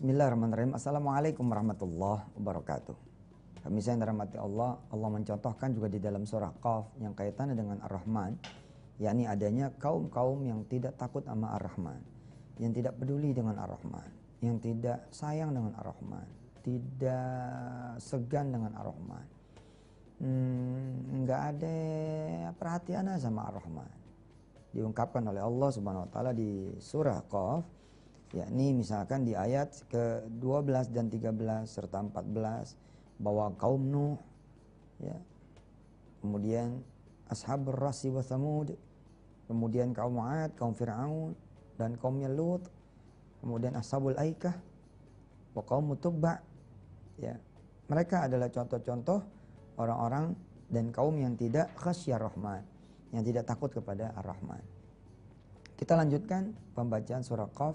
Bismillahirrahmanirrahim. Assalamualaikum warahmatullahi wabarakatuh. Kami saya dirahmati Allah, Allah mencontohkan juga di dalam surah Qaf yang kaitannya dengan Ar-Rahman, yakni adanya kaum-kaum yang tidak takut sama Ar-Rahman, yang tidak peduli dengan Ar-Rahman, yang tidak sayang dengan Ar-Rahman, tidak segan dengan Ar-Rahman. Hmm, ada perhatian sama Ar-Rahman. Diungkapkan oleh Allah Subhanahu wa taala di surah Qaf ini misalkan di ayat ke-12 dan 13 serta 14 bahwa kaum Nuh ya kemudian ashabur rasi wa samud kemudian kaum 'ad kaum fir'aun dan kaumnya Lut kemudian ashabul aikah wa kaum tubba ya mereka adalah contoh-contoh orang-orang dan kaum yang tidak khasyar rahmat yang tidak takut kepada ar-rahman kita lanjutkan pembacaan surah qaf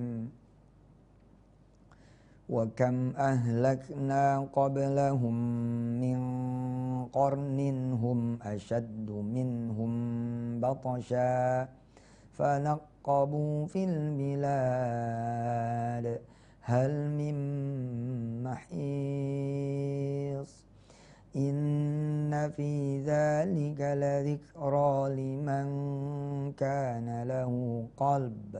وكم أهلكنا قبلهم من قرن هم أشد منهم بطشا فنقبوا في البلاد هل من محيص إن في ذلك لذكرى لمن كان له قلب ۖ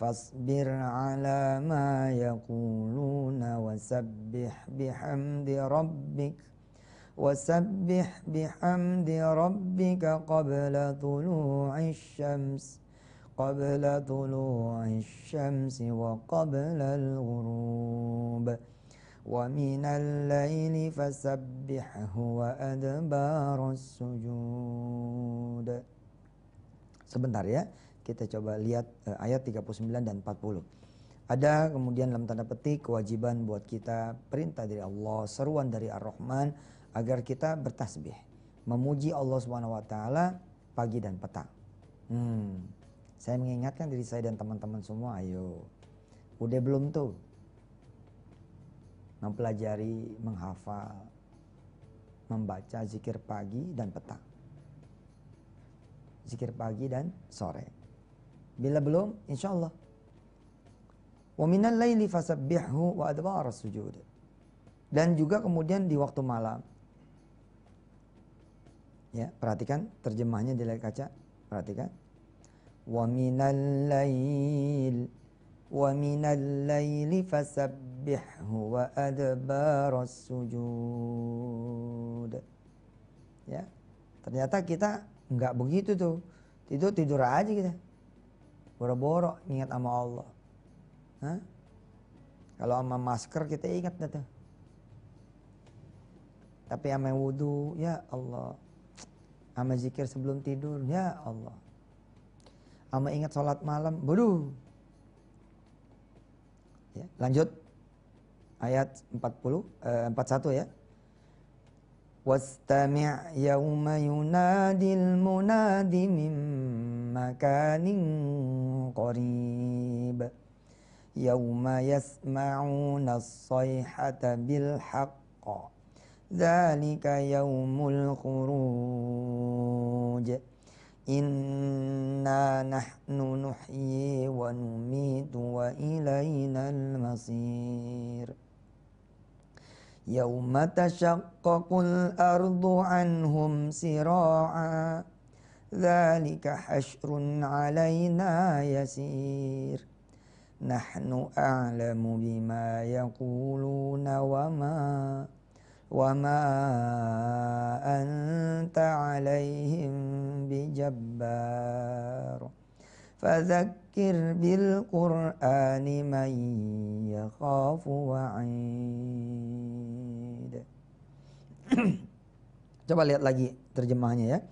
فاصبر على ما يقولون وسبح بحمد ربك وسبح بحمد ربك قبل طلوع الشمس قبل طلوع الشمس وقبل الغروب ومن الليل فسبحه وأدبار السجود sebentar ya Kita coba lihat uh, ayat 39 dan 40. Ada kemudian dalam tanda petik kewajiban buat kita perintah dari Allah, seruan dari Ar-Rahman agar kita bertasbih, memuji Allah Subhanahu wa taala pagi dan petang. Hmm. Saya mengingatkan diri saya dan teman-teman semua, ayo. Udah belum tuh? Mempelajari, menghafal, membaca zikir pagi dan petang. Zikir pagi dan sore. Bila belum, insyaallah Allah. Wa minal laili fasabbihu wa adbara sujud. Dan juga kemudian di waktu malam. Ya, perhatikan terjemahnya di layar kaca. Perhatikan. Wa minal lail wa minal laili fasabbihu wa adbara sujud. Ya. Ternyata kita nggak begitu tuh. Tidur tidur aja kita. Boro-boro ingat sama Allah. Hah? Kalau sama masker kita ingat dah tuh. Tapi sama wudhu, ya Allah. Sama zikir sebelum tidur, ya Allah. Sama ingat sholat malam, bodoh. Ya, lanjut ayat 40 eh, 41 ya. Wastami' yauma yunadil munadi mim مكان قريب يوم يسمعون الصيحة بالحق ذلك يوم الخروج إنا نحن نحيي ونميت وإلينا المصير يوم تشقق الأرض عنهم سراعاً ذلك حشر علينا يسير نحن أعلم بما يقولون وما وما أنت عليهم بجبار فذكر بالقرآن من يخاف وعيد Coba lihat lagi terjemahannya ya.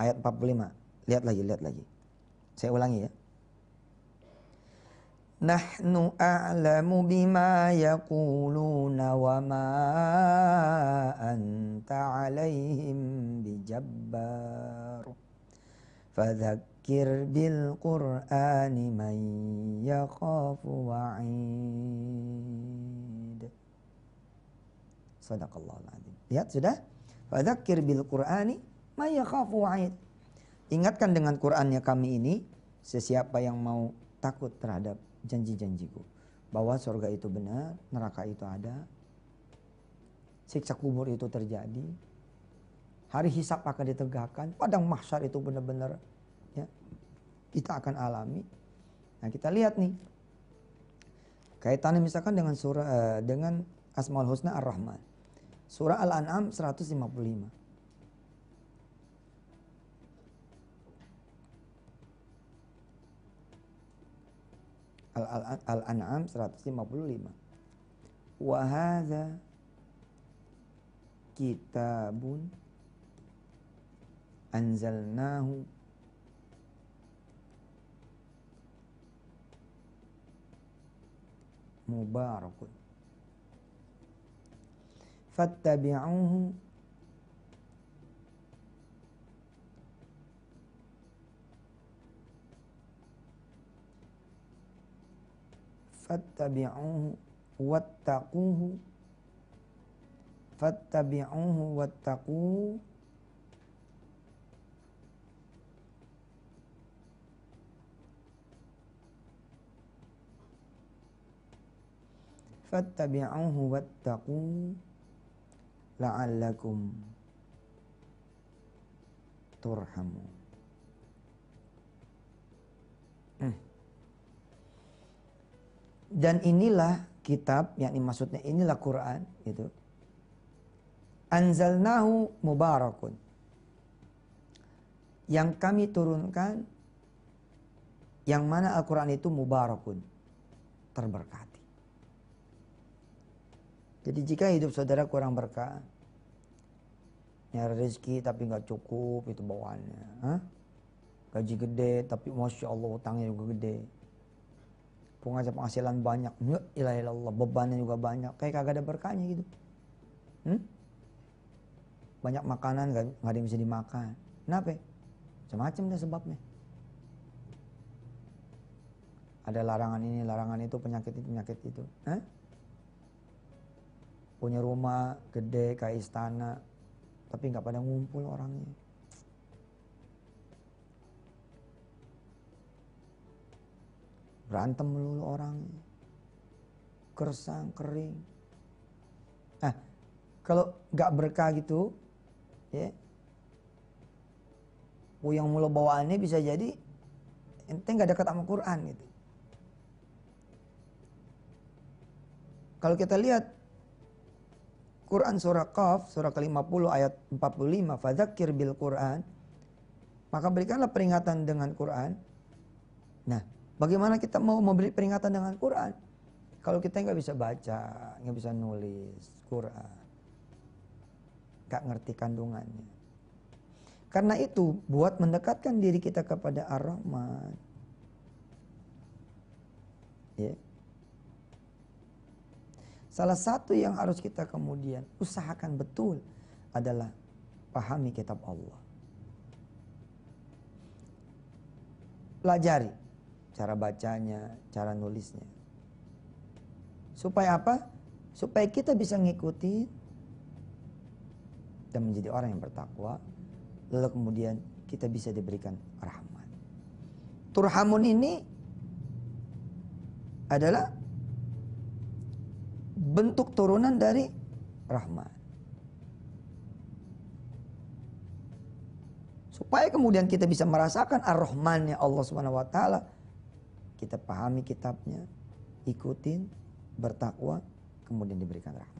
ayat 45. Lihat lagi, lihat lagi. Saya ulangi ya. Nahnu a'lamu bima yaquluna wa ma anta 'alaihim bijabbar. Fadzakkir bil Qur'ani man yakhafu wa'id. Sadaqallahul azim. Lihat sudah? Fadzakkir bil Qur'ani Mayakhafu Ingatkan dengan Qur'annya kami ini sesiapa yang mau takut terhadap janji-janjiku bahwa surga itu benar, neraka itu ada, siksa kubur itu terjadi, hari hisap akan ditegakkan, padang mahsyar itu benar-benar ya, kita akan alami. Nah kita lihat nih kaitannya misalkan dengan surah eh, dengan Asmaul Husna Ar-Rahman. Surah Al-An'am 155. Al-An'am 155. Wahada kitabun anzalnahu mubarakun fattabi'uhu fattabi'uhu wattaquhu fattabi'uhu wattaquhu fattabi'uhu wattaquhu la'allakum turhamun Dan inilah kitab, yakni maksudnya inilah Quran, gitu. Anzalnahu mubarakun. Yang kami turunkan yang mana Al-Qur'an itu mubarakun, terberkati. Jadi jika hidup saudara kurang berkah, nyari rezeki tapi nggak cukup itu bawaannya, Hah? gaji gede tapi masya Allah utangnya juga gede, pengajar penghasilan banyak, ilah Allah bebannya juga banyak, kayak kagak ada berkahnya gitu. Hmm? Banyak makanan gak, gak ada yang bisa dimakan. Kenapa? Macam-macam deh sebabnya. Ada larangan ini, larangan itu, penyakit itu, penyakit itu. Hah? Punya rumah gede kayak istana, tapi nggak pada ngumpul orangnya. Berantem melulu orang. Kersang, kering. Nah, kalau nggak berkah gitu, ya, yang mulu bawaannya bisa jadi ente nggak dekat sama Quran gitu. Kalau kita lihat Quran surah Qaf surah ke-50 ayat 45 fadzakir bil Quran maka berikanlah peringatan dengan Quran. Nah, Bagaimana kita mau memberi peringatan dengan Quran? Kalau kita nggak bisa baca, nggak bisa nulis Quran, nggak ngerti kandungannya. Karena itu buat mendekatkan diri kita kepada Ar-Rahman. Ya. Salah satu yang harus kita kemudian usahakan betul adalah pahami kitab Allah. Pelajari cara bacanya, cara nulisnya. Supaya apa? Supaya kita bisa mengikuti dan menjadi orang yang bertakwa. Lalu kemudian kita bisa diberikan rahmat. Turhamun ini adalah bentuk turunan dari rahmat. Supaya kemudian kita bisa merasakan ar-Rahmannya Allah Subhanahu wa taala kita pahami kitabnya, ikutin, bertakwa, kemudian diberikan rahmat.